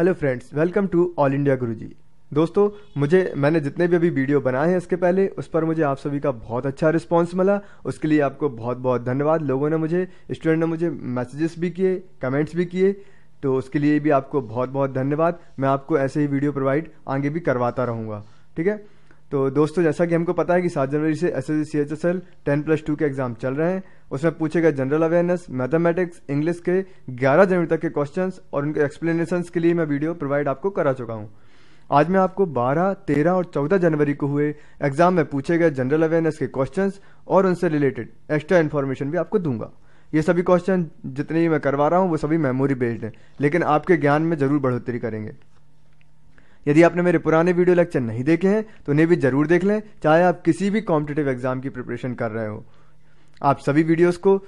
hello friends welcome to all India Guruji दोस्तों मुझे मैंने जितने भी अभी वीडियो बनाए हैं इसके पहले उस पर मुझे आप सभी का बहुत अच्छा रिस्पांस मिला उसके लिए आपको बहुत बहुत धन्यवाद लोगों ने मुझे स्टूडेंट ने मुझे मैसेजेस भी किए कमेंट्स भी किए तो उसके लिए भी आपको बहुत बहुत धन्यवाद मैं आपको ऐसे ही वीडियो प्रोवाइड आगे भी करवाता रहूँगा ठीक है तो दोस्तों जैसा कि हमको पता है कि सात जनवरी से S S C H S L ten plus two के एग्जाम चल रहे हैं उसमें पूछे गए जनरल अवेयरनेस मैथमेटिक्स इंग्लिश के 11 जनवरी तक के क्वेश्चंस और उनके एक्सप्लेनेशंस के लिए मैं वीडियो प्रोवाइड आपको करा चुका हूँ आज मैं आपको 12, 13 और 14 जनवरी को हुए एग्जाम में पूछे गए जनरल अवेयरनेस के क्वेश्चंस और उनसे रिलेटेड एक्स्ट्रा इन्फॉर्मेशन भी आपको दूंगा ये सभी क्वेश्चन जितने भी मैं करवा रहा हूँ वो सभी मेमोरी बेस्ड हैं लेकिन आपके ज्ञान में जरूर बढ़ोतरी करेंगे यदि आपने मेरे पुराने वीडियो लेक्चर नहीं देखे हैं तो उन्हें भी जरूर देख लें चाहे आप किसी भी कॉम्पिटेटिव एग्जाम की प्रिपरेशन कर रहे हो आप सभी वीडियोस को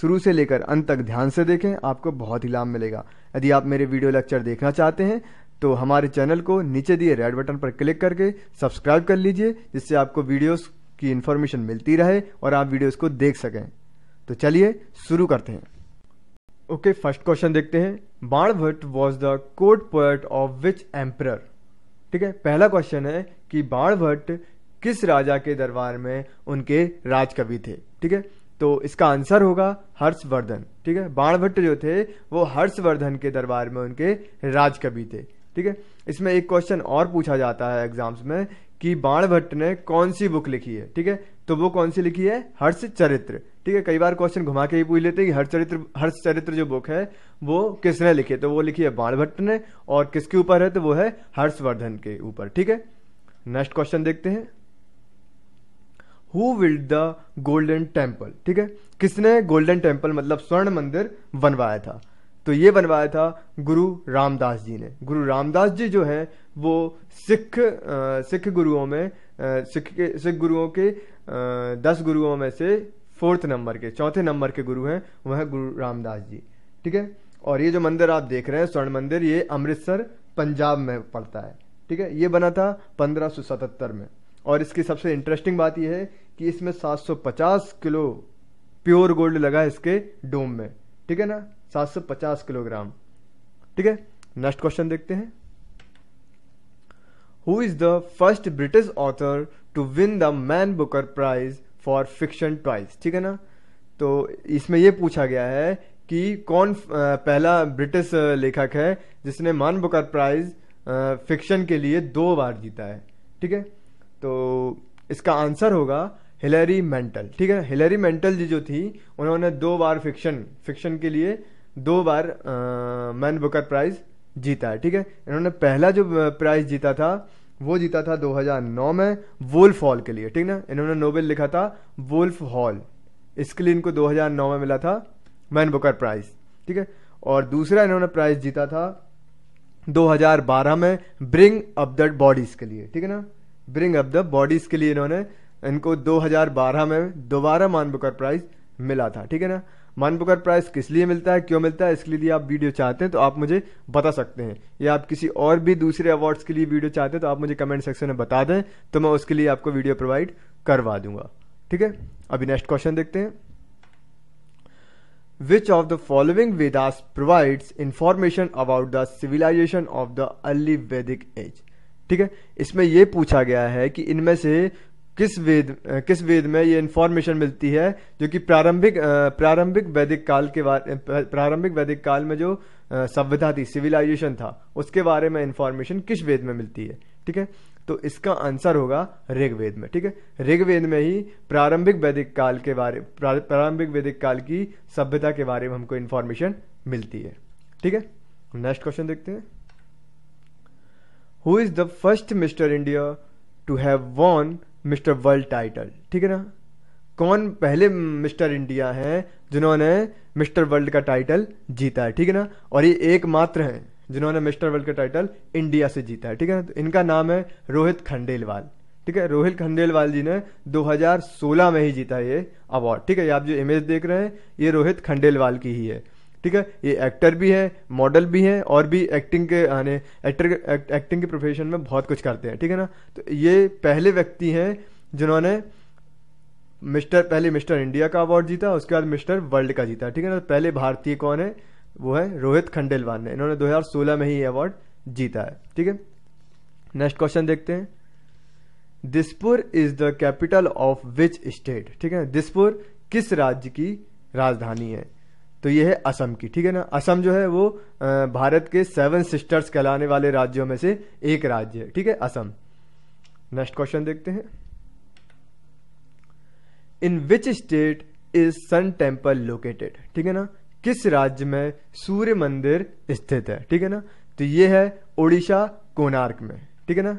शुरू से लेकर अंत तक ध्यान से देखें आपको बहुत ही लाभ मिलेगा यदि आप मेरे वीडियो लेक्चर देखना चाहते हैं तो हमारे चैनल को नीचे दिए रेड बटन पर क्लिक करके सब्सक्राइब कर लीजिए जिससे आपको वीडियोस की इन्फॉर्मेशन मिलती रहे और आप वीडियोस को देख सकें तो चलिए शुरू करते हैं ओके फर्स्ट क्वेश्चन देखते हैं Banabhatta was the court poet of which emperor ठीक है पहला क्वेश्चन है कि बाण भट्ट किस राजा के दरबार में उनके राजकवि थे ठीक है तो इसका आंसर होगा हर्षवर्धन ठीक है बाण भट्ट जो थे वो हर्षवर्धन के दरबार में उनके राजकवि थे ठीक है इसमें एक क्वेश्चन और पूछा जाता है एग्जाम्स में कि बाण भट्ट ने कौन सी बुक लिखी है ठीक है तो वो कौन सी लिखी है हर्ष चरित्र ठीक है कई बार क्वेश्चन घुमा के ही पूछ लेते हैं कि हर्ष चरित्र हर्ष चरित्र जो बुक है वो किसने लिखी है तो वो लिखी है बाण भट्ट ने और किसके ऊपर है तो वो है हर्षवर्धन के ऊपर ठीक है नेक्स्ट क्वेश्चन देखते हैं who built the Golden Temple ठीक है किसने गोल्डन टेम्पल मतलब स्वर्ण मंदिर बनवाया था तो ये बनवाया था गुरु रामदास जी ने गुरु रामदास जी जो है वो सिख आ, सिख गुरुओं में आ, सिख के सिख गुरुओं के आ, दस गुरुओं में से फोर्थ नंबर के चौथे नंबर के गुरु हैं वह है गुरु रामदास जी ठीक है और ये जो मंदिर आप देख रहे हैं स्वर्ण मंदिर ये अमृतसर पंजाब में पड़ता है ठीक है ये बना था पंद्रह में और इसकी सबसे इंटरेस्टिंग बात यह है कि इसमें 750 किलो प्योर गोल्ड लगा इसके डोम में ठीक है ना 750 किलोग्राम ठीक है नेक्स्ट क्वेश्चन देखते हैं who is the first British author to win the Man Booker Prize for fiction twice ठीक है ना तो इसमें यह पूछा गया है कि कौन पहला ब्रिटिश लेखक है जिसने मान बुकर प्राइज फिक्शन के लिए दो बार जीता है ठीक है तो इसका आंसर होगा हिलरी मेंटल ठीक है हिलरी मेंटल जी जो थी उन्होंने दो बार फिक्शन फिक्शन के लिए दो बार मैन बुकर प्राइज जीता है ठीक है इन्होंने पहला जो प्राइज जीता था वो जीता था 2009 में वोल्फ हॉल के लिए ठीक ना इन्होंने नोबेल लिखा था वोल्फ हॉल इसके लिए इनको 2009 में मिला था मैन बुकर प्राइज ठीक है और दूसरा इन्होंने प्राइज जीता था 2012 में ब्रिंग अप द बॉडीज के लिए ठीक है ना ब्रिंग अप द बॉडीज के लिए इन्होंने इनको 2012 में दोबारा मैन बुकर प्राइज मिला था ठीक है ना मन बुकर प्राइस किस लिए मिलता है क्यों मिलता है इसके लिए आप वीडियो चाहते हैं तो आप मुझे बता सकते हैं या आप किसी और भी दूसरे अवार्ड्स के लिए वीडियो चाहते हैं तो आप मुझे कमेंट सेक्शन में बता दें तो मैं उसके लिए आपको वीडियो प्रोवाइड करवा दूंगा ठीक है अभी नेक्स्ट क्वेश्चन देखते हैं which of the following Vedas provides information about the civilisation of the early Vedic age ठीक है इसमें यह पूछा गया है कि इनमें से किस वेद किस वेद में ये इंफॉर्मेशन मिलती है जो कि प्रारंभिक प्रारंभिक वैदिक काल के प्रारंभिक वैदिक काल में जो सभ्यता थी सिविलाइजेशन था उसके बारे में इंफॉर्मेशन किस वेद में मिलती है ठीक है तो इसका आंसर होगा ऋग्वेद में ठीक है ऋग्वेद में ही प्रारंभिक वैदिक काल के बारे प्रारंभिक वैदिक काल की सभ्यता के बारे में हमको इंफॉर्मेशन मिलती है ठीक है नेक्स्ट क्वेश्चन देखते हैं who is the first Mr India to have won Mr World title ठीक है ना कौन पहले मिस्टर इंडिया हैं जिन्होंने मिस्टर वर्ल्ड का टाइटल जीता है ठीक है ना और ये एकमात्र हैं जिन्होंने मिस्टर वर्ल्ड का टाइटल इंडिया से जीता है ठीक है ना तो इनका नाम है रोहित खंडेलवाल ठीक है रोहित खंडेलवाल जी ने 2016 में ही जीता ये अवार्ड ठीक है आप जो इमेज देख रहे हैं ये रोहित खंडेलवाल की ही है ठीक है ये एक्टर भी है मॉडल भी है और भी एक्टिंग के आने एक्टर एक, एक्टिंग के प्रोफेशन में बहुत कुछ करते हैं ठीक है ना तो ये पहले व्यक्ति हैं जिन्होंने मिस्टर पहले मिस्टर इंडिया का अवार्ड जीता उसके बाद मिस्टर वर्ल्ड का जीता ठीक है ना तो पहले भारतीय कौन है वो है रोहित खंडेलवाल ने इन्होंने 2016 में ही ये अवार्ड जीता है ठीक है नेक्स्ट क्वेश्चन देखते हैं Dispur is the capital of which state ठीक है दिसपुर किस राज्य की राजधानी है तो ये है असम की ठीक है ना असम जो है वो भारत के सेवन सिस्टर्स कहलाने वाले राज्यों में से एक राज्य है ठीक है असम नेक्स्ट क्वेश्चन देखते हैं in which state is Sun Temple located ठीक है ना किस राज्य में सूर्य मंदिर स्थित है ठीक है ना तो ये है ओडिशा कोनार्क में ठीक है ना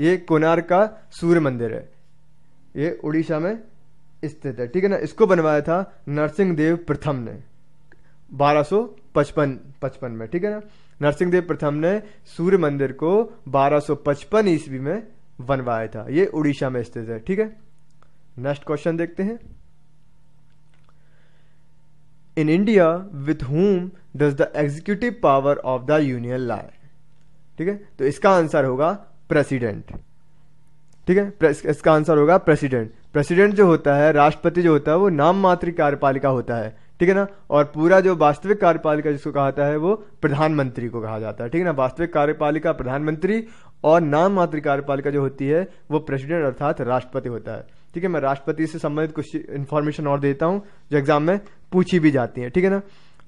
ये कोनार्क का सूर्य मंदिर है ये उड़ीसा में स्थित है ठीक है ना इसको बनवाया था नरसिंह देव प्रथम ने 1255 पचपन में ठीक है ना नरसिंह देव प्रथम ने सूर्य मंदिर को 1255 ईस्वी में बनवाया था ये उड़ीसा में स्थित है ठीक है नेक्स्ट क्वेश्चन देखते हैं in India with whom does the executive power of the Union lie ठीक है तो इसका आंसर होगा प्रेसिडेंट ठीक है इसका आंसर होगा प्रेसिडेंट प्रेसिडेंट जो होता है राष्ट्रपति जो होता है वो नाम मात्र कार्यपालिका होता है ठीक है ना और पूरा जो वास्तविक कार्यपालिका जिसको कहा जाता है वो प्रधानमंत्री को कहा जाता है ठीक है ना वास्तविक कार्यपालिका प्रधानमंत्री और नाम मात्र कार्यपालिका जो होती है वो प्रेसिडेंट अर्थात राष्ट्रपति होता है ठीक है मैं राष्ट्रपति से संबंधित कुछ इन्फॉर्मेशन और देता हूँ जो एग्जाम में पूछी भी जाती है ठीक है ना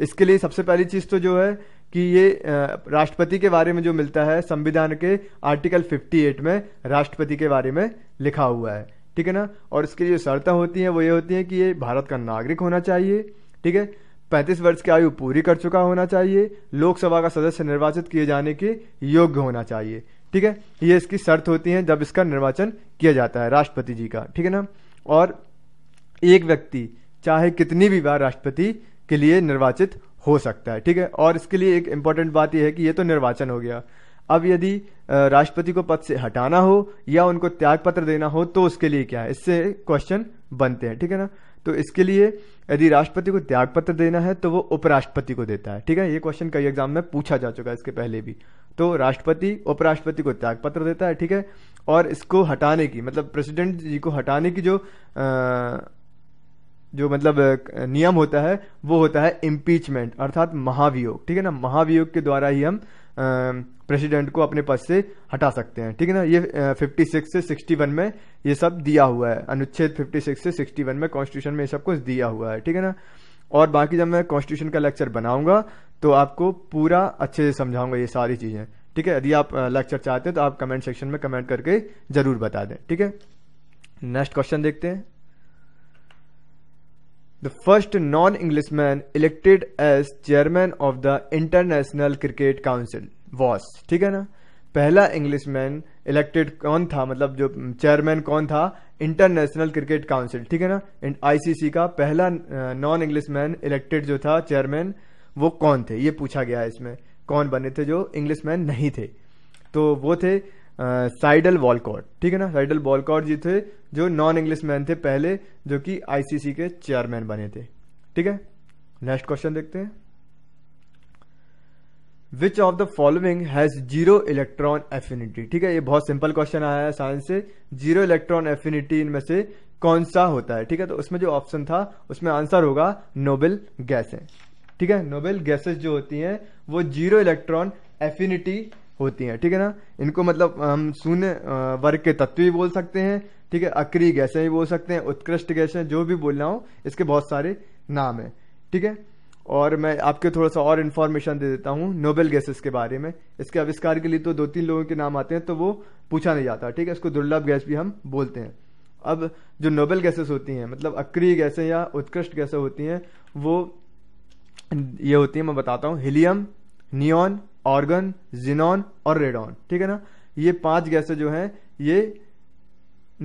इसके लिए सबसे पहली चीज़ तो जो है कि ये राष्ट्रपति के बारे में जो मिलता है संविधान के आर्टिकल 58 में राष्ट्रपति के बारे में लिखा हुआ है ठीक है ना और इसके लिए शर्तें होती हैं वो ये होती हैं कि ये भारत का नागरिक होना चाहिए ठीक है पैंतीस वर्ष की आयु पूरी कर चुका होना चाहिए लोकसभा का सदस्य निर्वाचित किए जाने के योग्य होना चाहिए ठीक है ये इसकी शर्त होती है जब इसका निर्वाचन किया जाता है राष्ट्रपति जी का ठीक है ना और एक व्यक्ति चाहे कितनी भी बार राष्ट्रपति के लिए निर्वाचित हो सकता है ठीक है और इसके लिए एक इम्पॉर्टेंट बात यह है कि ये तो निर्वाचन हो गया अब यदि राष्ट्रपति को पद से हटाना हो या उनको त्याग पत्र देना हो तो उसके लिए क्या है इससे क्वेश्चन बनते हैं ठीक है ना तो इसके लिए यदि राष्ट्रपति को त्यागपत्र देना है तो वो उपराष्ट्रपति को देता है ठीक है ये क्वेश्चन कई एग्जाम में पूछा जा चुका है इसके पहले भी तो राष्ट्रपति उपराष्ट्रपति को त्यागपत्र देता है ठीक है और इसको हटाने की मतलब प्रेसिडेंट जी को हटाने की जो आ, जो मतलब नियम होता है वो होता है इम्पीचमेंट अर्थात महाभियोग ठीक है ना महाभियोग के द्वारा ही हम प्रेसिडेंट को अपने पद से हटा सकते हैं ठीक है ना ये फिफ्टी सिक्स से सिक्सटी वन में ये सब दिया हुआ है अनुच्छेद फिफ्टी सिक्स से सिक्सटी वन में कॉन्स्टिट्यूशन में ये सब कुछ दिया हुआ है ठीक है ना और बाकी जब मैं कॉन्स्टिट्यूशन का लेक्चर बनाऊंगा तो आपको पूरा अच्छे से समझाऊंगा ये सारी चीज़ें ठीक है यदि आप लेक्चर चाहते हैं तो आप कमेंट सेक्शन में कमेंट करके ज़रूर बता दें ठीक है नेक्स्ट क्वेश्चन देखते हैं first non English man elected as chairman of the International Cricket Council was ठीक है ना पहला इंग्लिशमैन इलेक्टेड कौन था मतलब जो चेयरमैन कौन था इंटरनेशनल क्रिकेट काउंसिल ठीक है ना एंड आईसीसी का पहला नॉन इंग्लिश मैन इलेक्टेड जो था चेयरमैन वो कौन थे ये पूछा गया है इसमें कौन बने थे जो इंग्लिश मैन नहीं थे तो वो थे साइडल वॉलकॉट ठीक है ना साइडल वॉलकॉट जी थे जो नॉन इंग्लिश मैन थे पहले जो कि आईसीसी के चेयरमैन बने थे ठीक है नेक्स्ट क्वेश्चन देखते हैं which of the following has zero electron affinity ठीक है ये बहुत सिंपल क्वेश्चन आया है साइंस से जीरो इलेक्ट्रॉन एफिनिटी इनमें से कौन सा होता है ठीक है तो उसमें जो ऑप्शन था उसमें आंसर होगा नोबेल गैसें ठीक है नोबेल गैसेस जो होती हैं वो जीरो इलेक्ट्रॉन एफिनिटी होती हैं ठीक है ना इनको मतलब हम शून्य वर्ग के तत्व भी बोल सकते हैं ठीक है अक्री गैसें भी बोल सकते हैं उत्कृष्ट गैसें जो भी बोलना हो इसके बहुत सारे नाम हैं ठीक है और मैं आपके थोड़ा सा और इन्फॉर्मेशन दे देता हूँ नोबेल गैसेस के बारे में इसके आविष्कार के लिए तो दो तीन लोगों के नाम आते हैं तो वो पूछा नहीं जाता ठीक है इसको दुर्लभ गैस भी हम बोलते हैं अब जो नोबेल गैसेस होती हैं मतलब अक्रिय गैसें या उत्कृष्ट गैसें होती हैं वो ये होती है मैं बताता हूँ हीलियम नियॉन ऑर्गन जिनॉन और रेडॉन ठीक है ना ये पांच गैसें जो हैं ये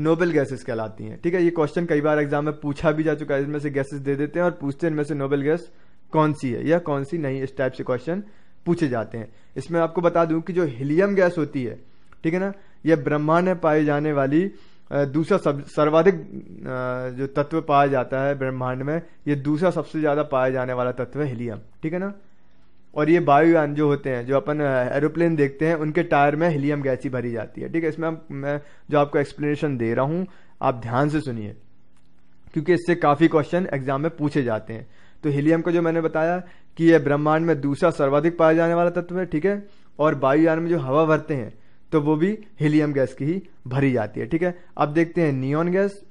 नोबेल गैसेस कहलाती हैं ठीक है ये क्वेश्चन कई बार एग्जाम में पूछा भी जा चुका है इनमें से गैसेस दे देते हैं और पूछते हैं इनमें से नोबेल गैस कौन सी है या कौन सी नहीं इस टाइप से क्वेश्चन पूछे जाते हैं इसमें आपको बता दूं कि जो हीलियम गैस होती है ठीक है ना यह ब्रह्मांड में पाई जाने वाली दूसरा सब सर्वाधिक जो तत्व पाया जाता है ब्रह्मांड में ये दूसरा सबसे ज़्यादा पाया जाने वाला तत्व है हीलियम ठीक है ना और ये वायुयान जो होते हैं जो अपन एरोप्लेन देखते हैं उनके टायर में हीलियम गैस ही भरी जाती है ठीक है इसमें मैं जो आपको एक्सप्लेनेशन दे रहा हूँ आप ध्यान से सुनिए क्योंकि इससे काफ़ी क्वेश्चन एग्जाम में पूछे जाते हैं तो हीलियम को जो मैंने बताया कि यह ब्रह्मांड में दूसरा सर्वाधिक पाया जाने वाला तत्व है ठीक है और वायुयान में जो हवा भरते हैं तो वो भी हीलियम गैस की ही भरी जाती है ठीक है अब देखते हैं नियॉन गैस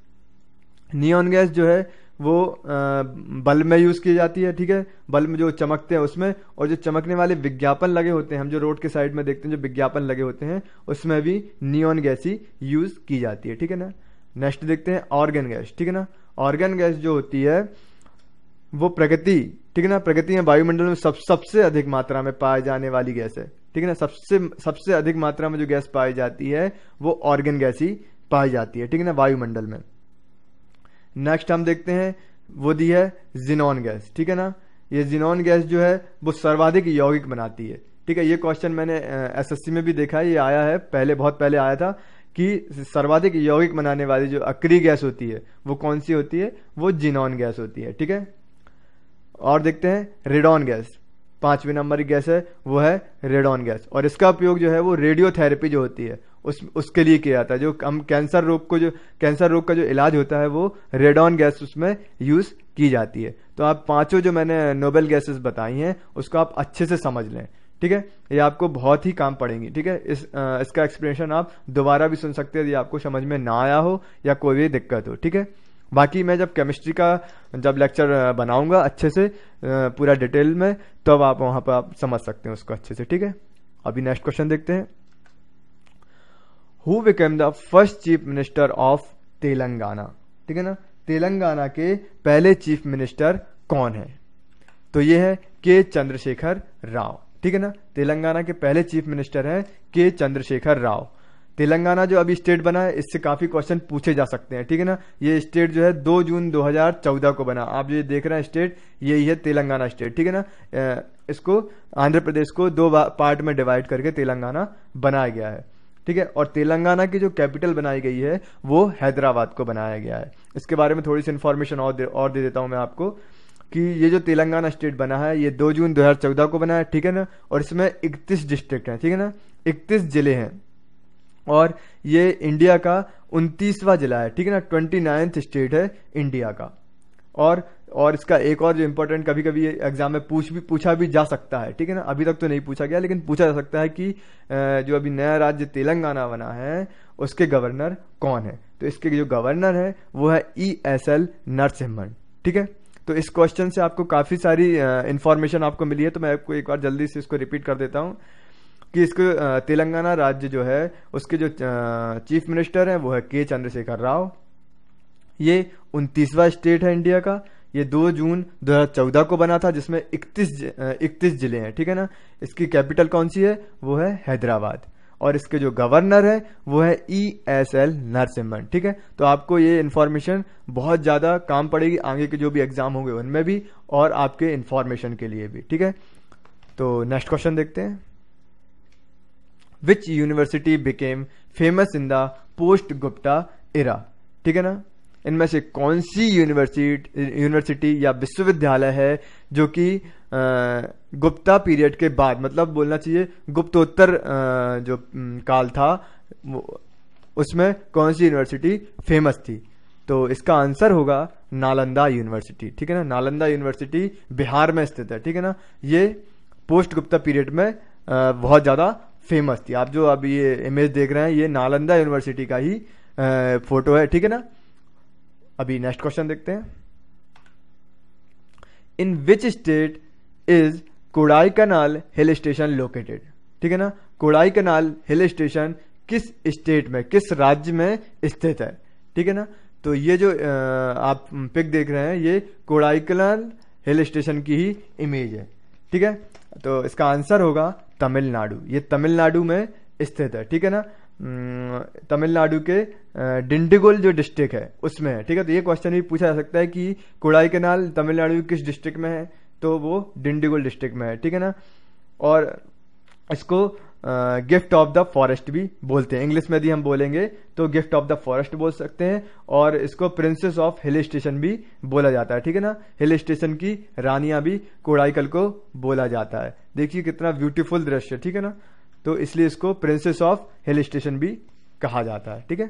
नियॉन गैस जो है वो बल्ब में यूज़ की जाती है ठीक है बल्ब में जो चमकते हैं उसमें और जो चमकने वाले विज्ञापन लगे होते हैं हम जो रोड के साइड में देखते हैं जो विज्ञापन लगे होते हैं उसमें भी नियॉन गैस ही यूज़ की जाती है ठीक है ना नेक्स्ट देखते हैं ऑर्गन गैस ठीक है ना ऑर्गन गैस जो होती है वो प्रगति ठीक है ना प्रगति में वायुमंडल में सब सबसे अधिक मात्रा में पाए जाने वाली गैस है ठीक है ना सबसे सबसे अधिक मात्रा में जो गैस पाई जाती है वो ऑर्गन गैस ही पाई जाती है ठीक है ना वायुमंडल में नेक्स्ट हम देखते हैं वो दी है जिनॉन गैस ठीक है ना ये जिनॉन गैस जो है वो सर्वाधिक यौगिक बनाती है ठीक है ये क्वेश्चन मैंने एसएससी में भी देखा है ये आया है पहले बहुत पहले आया था कि सर्वाधिक यौगिक बनाने वाली जो अक्री गैस होती है वो कौन सी होती है वो जिनॉन गैस होती है ठीक है और देखते हैं रेडॉन गैस पांचवें नंबर की गैस है वो है रेडॉन गैस और इसका उपयोग जो है वो रेडियोथेरेपी जो होती है उस उसके लिए किया जाता है जो हम कैंसर रोग को जो कैंसर रोग का जो इलाज होता है वो रेडॉन गैस उसमें यूज़ की जाती है तो आप पांचों जो मैंने नोबेल गैसेस बताई हैं उसको आप अच्छे से समझ लें ठीक है ये आपको बहुत ही काम पड़ेंगी ठीक है इस आ, इसका एक्सप्लेनेशन आप दोबारा भी सुन सकते हैं यदि आपको समझ में ना आया हो या कोई भी दिक्कत हो ठीक है बाकी मैं जब केमिस्ट्री का जब लेक्चर बनाऊंगा अच्छे से पूरा डिटेल में तब तो आप वहां पर आप समझ सकते हैं उसको अच्छे से ठीक है अभी नेक्स्ट क्वेश्चन देखते हैं who became the first chief minister of Telangana ठीक है ना तेलंगाना के पहले चीफ मिनिस्टर कौन है तो ये है के चंद्रशेखर राव ठीक है ना तेलंगाना के पहले चीफ मिनिस्टर हैं के चंद्रशेखर राव तेलंगाना जो अभी स्टेट बना है इससे काफी क्वेश्चन पूछे जा सकते हैं ठीक है ना ये स्टेट जो है 2 जून 2014 को बना आप जो देख रहे हैं स्टेट यही है तेलंगाना स्टेट ठीक है ना इसको आंध्र प्रदेश को दो पार्ट में डिवाइड करके तेलंगाना बनाया गया है ठीक है और तेलंगाना की जो कैपिटल बनाई गई है वो हैदराबाद को बनाया गया है इसके बारे में थोड़ी सी इन्फॉर्मेशन और दे, और दे देता हूँ मैं आपको कि ये जो तेलंगाना स्टेट बना है ये 2 जून 2014 को बना है ठीक है ना और इसमें 31 डिस्ट्रिक्ट हैं ठीक है ना 31 जिले हैं और ये इंडिया का उनतीसवा जिला है ठीक है ना ट्वेंटी स्टेट है इंडिया का और और इसका एक और जो इम्पोर्टेंट कभी कभी एग्जाम में पूछ भी पूछा भी जा सकता है ठीक है ना अभी तक तो नहीं पूछा गया लेकिन पूछा जा सकता है कि जो अभी नया राज्य तेलंगाना बना है उसके गवर्नर कौन है तो इसके जो गवर्नर है वो है ई एस एल नरसिम्हन ठीक है तो इस क्वेश्चन से आपको काफ़ी सारी इन्फॉर्मेशन आपको मिली है तो मैं आपको एक बार जल्दी से इसको रिपीट कर देता हूँ कि इसको तेलंगाना राज्य जो है उसके जो चीफ मिनिस्टर हैं वो है के चंद्रशेखर राव ये उनतीसवा स्टेट है इंडिया का ये 2 जून 2014 को बना था जिसमें 31 इकतीस जिले हैं ठीक है ना इसकी कैपिटल कौन सी है वो है हैदराबाद और इसके जो गवर्नर है वो है ई एस एल नरसिम्हन ठीक है तो आपको ये इन्फॉर्मेशन बहुत ज़्यादा काम पड़ेगी आगे के जो भी एग्ज़ाम होंगे उनमें भी और आपके इन्फॉर्मेशन के लिए भी ठीक है तो नेक्स्ट क्वेश्चन देखते हैं which university became famous in the post Gupta era ठीक है ना इनमें से कौन सी यूनिवर्सिटी यूनिवर्सिटी या विश्वविद्यालय है जो कि गुप्ता पीरियड के बाद मतलब बोलना चाहिए गुप्तोत्तर जो काल था उसमें कौन सी यूनिवर्सिटी फेमस थी तो इसका आंसर होगा नालंदा यूनिवर्सिटी ठीक है ना नालंदा यूनिवर्सिटी बिहार में स्थित है ठीक है ना ये पोस्ट गुप्ता पीरियड में बहुत ज़्यादा फेमस थी आप जो अब ये इमेज देख रहे हैं ये नालंदा यूनिवर्सिटी का ही फोटो है ठीक है ना अभी नेक्स्ट क्वेश्चन देखते हैं in which state is Kodaikanal hill station located ठीक है ना कोडाई कनाल हिल स्टेशन किस स्टेट में किस राज्य में स्थित है ठीक है ना तो ये जो आप पिक देख रहे हैं ये कोडाई कनाल हिल स्टेशन की ही इमेज है ठीक है तो इसका आंसर होगा तमिलनाडु ये तमिलनाडु में स्थित है ठीक है ना तमिलनाडु के डिंडिगुल जो डिस्ट्रिक्ट है उसमें है ठीक है तो ये क्वेश्चन भी पूछा जा सकता है कि कोड़ाई कनाल तमिलनाडु किस डिस्ट्रिक्ट में है तो वो डिंडिगुल डिस्ट्रिक्ट में है ठीक है ना और इसको गिफ्ट ऑफ द फॉरेस्ट भी बोलते हैं इंग्लिश में यदि हम बोलेंगे तो गिफ्ट ऑफ द फॉरेस्ट बोल सकते हैं और इसको प्रिंसेस ऑफ हिल स्टेशन भी बोला जाता है ठीक है ना हिल स्टेशन की रानियां भी कोड़ाईकल को बोला जाता है देखिए कितना ब्यूटीफुल दृश्य ठीक है ना तो इसलिए इसको प्रिंसेस ऑफ हिल स्टेशन भी कहा जाता है ठीक है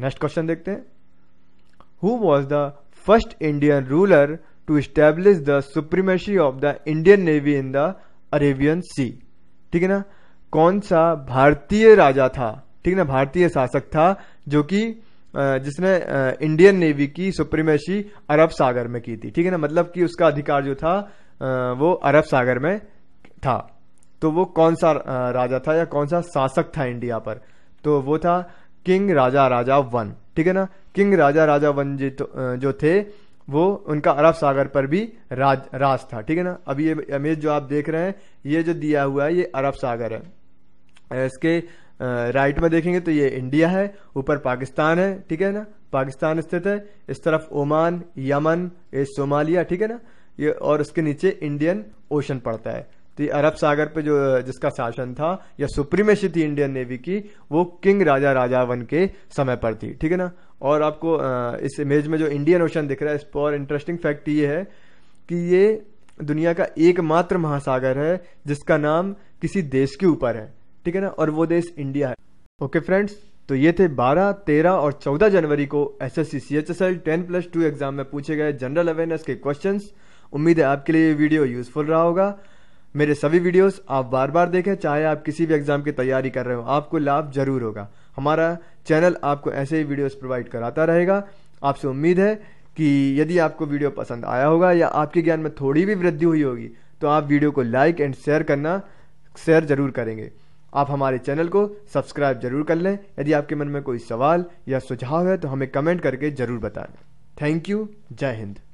नेक्स्ट क्वेश्चन देखते हैं who was the first Indian ruler to establish the supremacy of the Indian navy in the Arabian Sea ठीक है ना कौन सा भारतीय राजा था ठीक है ना भारतीय शासक था जो कि जिसने इंडियन नेवी की सुप्रीमेसी अरब सागर में की थी ठीक है ना मतलब कि उसका अधिकार जो था वो अरब सागर में था तो वो कौन सा राजा था या कौन सा शासक था इंडिया पर तो वो था किंग राजा राजा वन ठीक है ना किंग राजा राजा वन जी तो, जो थे वो उनका अरब सागर पर भी राज राज था ठीक है ना अभी ये इमेज जो आप देख रहे हैं ये जो दिया हुआ है ये अरब सागर है इसके राइट में देखेंगे तो ये इंडिया है ऊपर पाकिस्तान है ठीक है ना पाकिस्तान स्थित है इस तरफ ओमान यमन ये सोमालिया ठीक है ना ये और उसके नीचे इंडियन ओशन पड़ता है अरब सागर पे जो जिसका शासन था या सुप्रीमेशी थी इंडियन नेवी की वो किंग राजा राजा वन के समय पर थी ठीक है ना और आपको इस इमेज में जो इंडियन ओशन दिख रहा है इस पर इंटरेस्टिंग फैक्ट ये है कि ये दुनिया का एकमात्र महासागर है जिसका नाम किसी देश के ऊपर है ठीक है ना और वो देश इंडिया है ओके फ्रेंड्स तो ये थे 12, 13 और 14 जनवरी को S S C C H S L ten plus two exam में पूछे गए जनरल अवेयरनेस के क्वेश्चंस उम्मीद है आपके लिए ये वीडियो यूजफुल रहा होगा मेरे सभी वीडियोस आप बार बार देखें चाहे आप किसी भी एग्ज़ाम की तैयारी कर रहे हो आपको लाभ जरूर होगा हमारा चैनल आपको ऐसे ही वीडियोस प्रोवाइड कराता रहेगा आपसे उम्मीद है कि यदि आपको वीडियो पसंद आया होगा या आपके ज्ञान में थोड़ी भी वृद्धि हुई होगी तो आप वीडियो को लाइक एंड शेयर करना शेयर ज़रूर करेंगे आप हमारे चैनल को सब्सक्राइब जरूर कर लें यदि आपके मन में कोई सवाल या सुझाव है तो हमें कमेंट करके ज़रूर बताएं थैंक यू जय हिंद